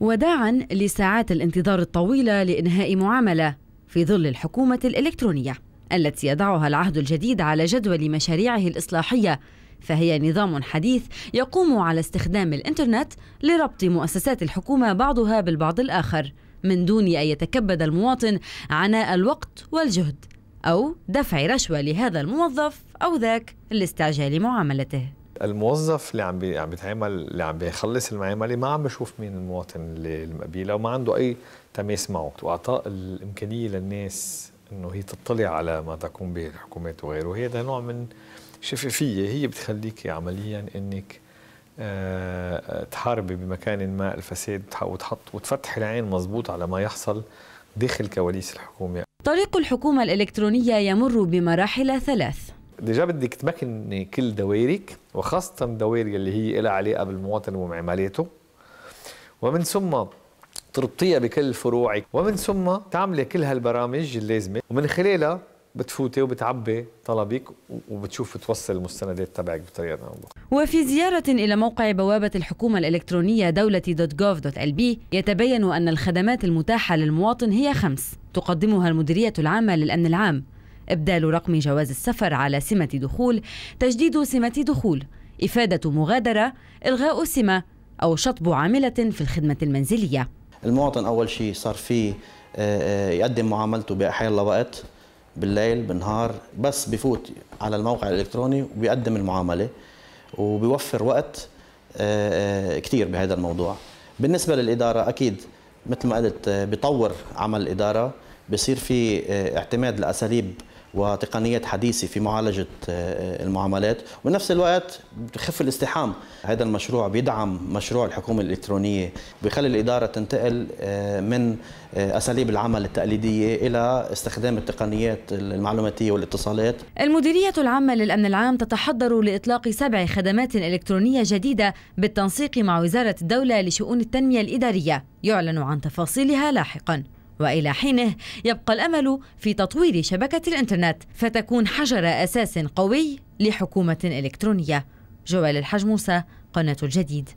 وداعا لساعات الانتظار الطويلة لإنهاء معاملة في ظل الحكومة الإلكترونية التي يضعها العهد الجديد على جدول مشاريعه الإصلاحية فهي نظام حديث يقوم على استخدام الإنترنت لربط مؤسسات الحكومة بعضها بالبعض الآخر من دون أن يتكبد المواطن عناء الوقت والجهد أو دفع رشوة لهذا الموظف أو ذاك لاستعجال معاملته الموظف اللي عم عم بيتعامل اللي عم بيخلص المعامله ما عم بشوف مين المواطن اللي مقابله وما عنده اي تماس معه واعطاء الامكانيه للناس انه هي تطلع على ما تقوم به الحكومات وغيره هذا نوع من شفافيه هي بتخليك عمليا انك آه، تحاربي بمكان ما الفساد وتحط وتفتحي العين مضبوط على ما يحصل داخل كواليس الحكومه طريق الحكومه الالكترونيه يمر بمراحل ثلاث ديجا بدك تمكن كل دوائرك وخاصة الدوائر اللي هي لها علاقة بالمواطن ومعماريته ومن ثم تربطيها بكل فروعك ومن ثم تعملي كل هالبرامج اللازمة ومن خلالها بتفوتي وبتعبي طلبك وبتشوف توصل المستندات تبعك بطريقه انبوخ. وفي زياره الى موقع بوابه الحكومه الالكترونيه بي يتبين ان الخدمات المتاحه للمواطن هي خمس تقدمها المديريه العامه للامن العام إبدال رقم جواز السفر على سمة دخول تجديد سمة دخول إفادة مغادرة إلغاء سمة أو شطب عاملة في الخدمة المنزلية المواطن أول شيء صار فيه آه، آه، يقدم معاملته بأحيان وقت بالليل بالنهار بس بفوت على الموقع الإلكتروني وبيقدم المعاملة وبيوفر وقت آه، كثير بهذا الموضوع بالنسبة للإدارة أكيد مثل ما قلت بيطور عمل الإدارة بصير في آه، اعتماد لاساليب وتقنيات حديثه في معالجه آه، آه، المعاملات وبنفس الوقت بخف الازدحام هذا المشروع بيدعم مشروع الحكومه الالكترونيه بخلي الاداره تنتقل من اساليب العمل التقليديه الى استخدام التقنيات المعلوماتيه والاتصالات المديريه العامه للامن العام تتحضر لاطلاق سبع خدمات الكترونيه جديده بالتنسيق مع وزاره الدوله لشؤون التنميه الاداريه يعلن عن تفاصيلها لاحقا والى حينه يبقى الامل في تطوير شبكه الانترنت فتكون حجر اساس قوي لحكومه الكترونيه جوال الحج موسى قناه الجديد